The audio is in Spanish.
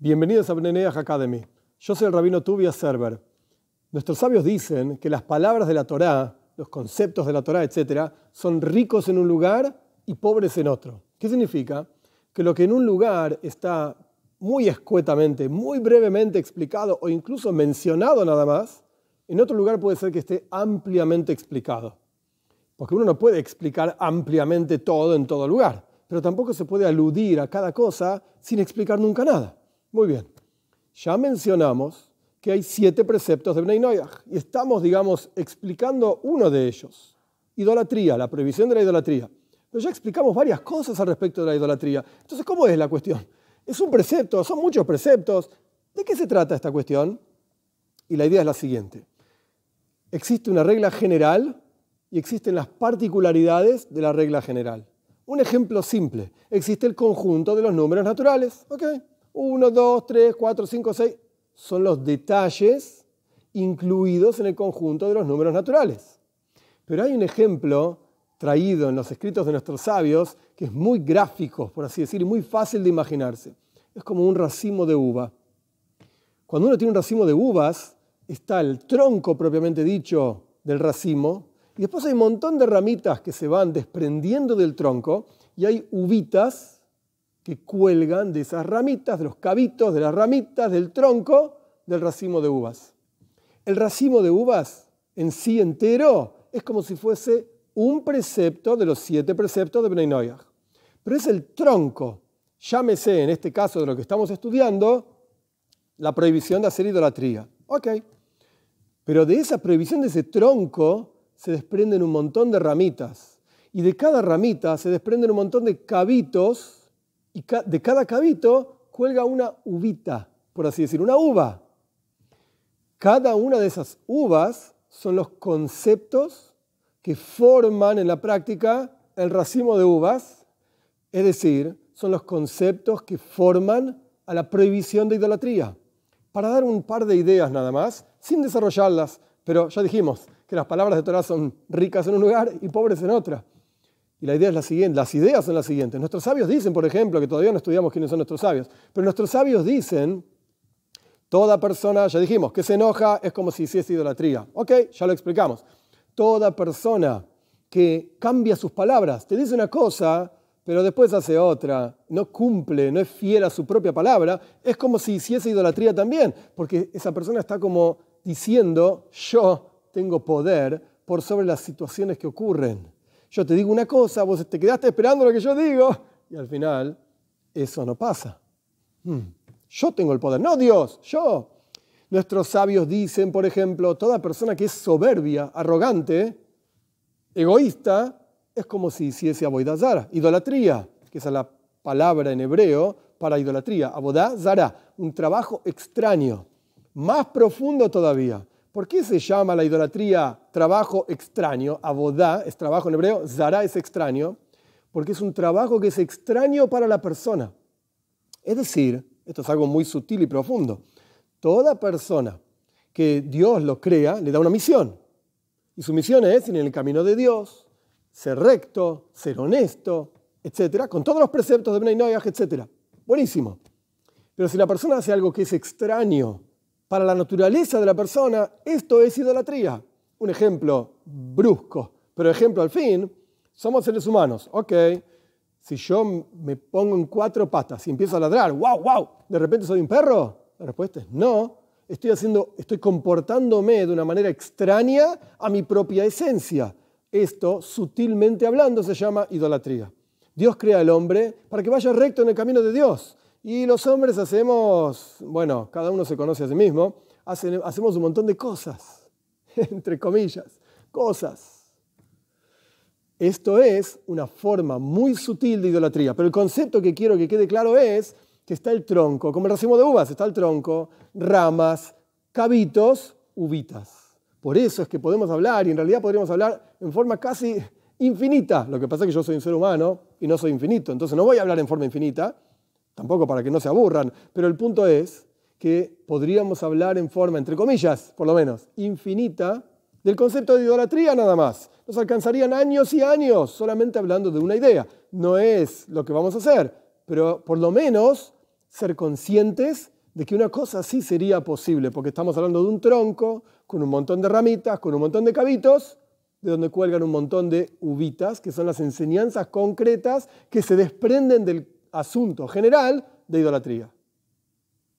Bienvenidos a Bneneach Academy. Yo soy el rabino Tubia Server. Nuestros sabios dicen que las palabras de la Torá, los conceptos de la Torá, etc., son ricos en un lugar y pobres en otro. ¿Qué significa? Que lo que en un lugar está muy escuetamente, muy brevemente explicado o incluso mencionado nada más, en otro lugar puede ser que esté ampliamente explicado. Porque uno no puede explicar ampliamente todo en todo lugar, pero tampoco se puede aludir a cada cosa sin explicar nunca nada. Muy bien, ya mencionamos que hay siete preceptos de Bnei y estamos, digamos, explicando uno de ellos. Idolatría, la prohibición de la idolatría. Pero ya explicamos varias cosas al respecto de la idolatría. Entonces, ¿cómo es la cuestión? Es un precepto, son muchos preceptos. ¿De qué se trata esta cuestión? Y la idea es la siguiente. Existe una regla general y existen las particularidades de la regla general. Un ejemplo simple. Existe el conjunto de los números naturales. ¿ok? 1, 2, 3, 4, 5, 6 son los detalles incluidos en el conjunto de los números naturales. Pero hay un ejemplo traído en los escritos de nuestros sabios que es muy gráfico, por así decir, y muy fácil de imaginarse. Es como un racimo de uva. Cuando uno tiene un racimo de uvas, está el tronco propiamente dicho del racimo, y después hay un montón de ramitas que se van desprendiendo del tronco, y hay uvitas que cuelgan de esas ramitas, de los cabitos, de las ramitas, del tronco del racimo de uvas. El racimo de uvas en sí entero es como si fuese un precepto de los siete preceptos de Bnei Pero es el tronco, llámese en este caso de lo que estamos estudiando, la prohibición de hacer idolatría. Ok. Pero de esa prohibición, de ese tronco, se desprenden un montón de ramitas. Y de cada ramita se desprenden un montón de cabitos y de cada cabito cuelga una uvita, por así decir, una uva. Cada una de esas uvas son los conceptos que forman en la práctica el racimo de uvas, es decir, son los conceptos que forman a la prohibición de idolatría. Para dar un par de ideas nada más, sin desarrollarlas, pero ya dijimos que las palabras de Torah son ricas en un lugar y pobres en otra. Y la idea es la siguiente, las ideas son las siguientes. Nuestros sabios dicen, por ejemplo, que todavía no estudiamos quiénes son nuestros sabios, pero nuestros sabios dicen, toda persona, ya dijimos, que se enoja es como si hiciese idolatría. Ok, ya lo explicamos. Toda persona que cambia sus palabras, te dice una cosa, pero después hace otra, no cumple, no es fiel a su propia palabra, es como si hiciese idolatría también, porque esa persona está como diciendo, yo tengo poder por sobre las situaciones que ocurren. Yo te digo una cosa, vos te quedaste esperando lo que yo digo y al final eso no pasa. Hmm. Yo tengo el poder, no Dios, yo. Nuestros sabios dicen, por ejemplo, toda persona que es soberbia, arrogante, egoísta, es como si hiciese abodazara, idolatría, que es la palabra en hebreo para idolatría, abodazara, un trabajo extraño, más profundo todavía. ¿Por qué se llama la idolatría trabajo extraño? Abodá es trabajo en hebreo, Zara es extraño, porque es un trabajo que es extraño para la persona. Es decir, esto es algo muy sutil y profundo. Toda persona que Dios lo crea le da una misión. Y su misión es ir en el camino de Dios, ser recto, ser honesto, etcétera, con todos los preceptos de Benay Noyaj, etcétera. Buenísimo. Pero si la persona hace algo que es extraño para la naturaleza de la persona, esto es idolatría. Un ejemplo brusco, pero ejemplo al fin, somos seres humanos, ok. Si yo me pongo en cuatro patas y empiezo a ladrar, wow, wow, de repente soy un perro, la respuesta es no. Estoy, haciendo, estoy comportándome de una manera extraña a mi propia esencia. Esto, sutilmente hablando, se llama idolatría. Dios crea al hombre para que vaya recto en el camino de Dios. Y los hombres hacemos, bueno, cada uno se conoce a sí mismo, hacemos un montón de cosas, entre comillas, cosas. Esto es una forma muy sutil de idolatría, pero el concepto que quiero que quede claro es que está el tronco, como el racimo de uvas, está el tronco, ramas, cabitos, uvitas. Por eso es que podemos hablar, y en realidad podríamos hablar en forma casi infinita. Lo que pasa es que yo soy un ser humano y no soy infinito, entonces no voy a hablar en forma infinita, Tampoco para que no se aburran, pero el punto es que podríamos hablar en forma, entre comillas, por lo menos, infinita del concepto de idolatría nada más. Nos alcanzarían años y años solamente hablando de una idea. No es lo que vamos a hacer, pero por lo menos ser conscientes de que una cosa así sería posible, porque estamos hablando de un tronco con un montón de ramitas, con un montón de cabitos, de donde cuelgan un montón de uvitas, que son las enseñanzas concretas que se desprenden del asunto general de idolatría.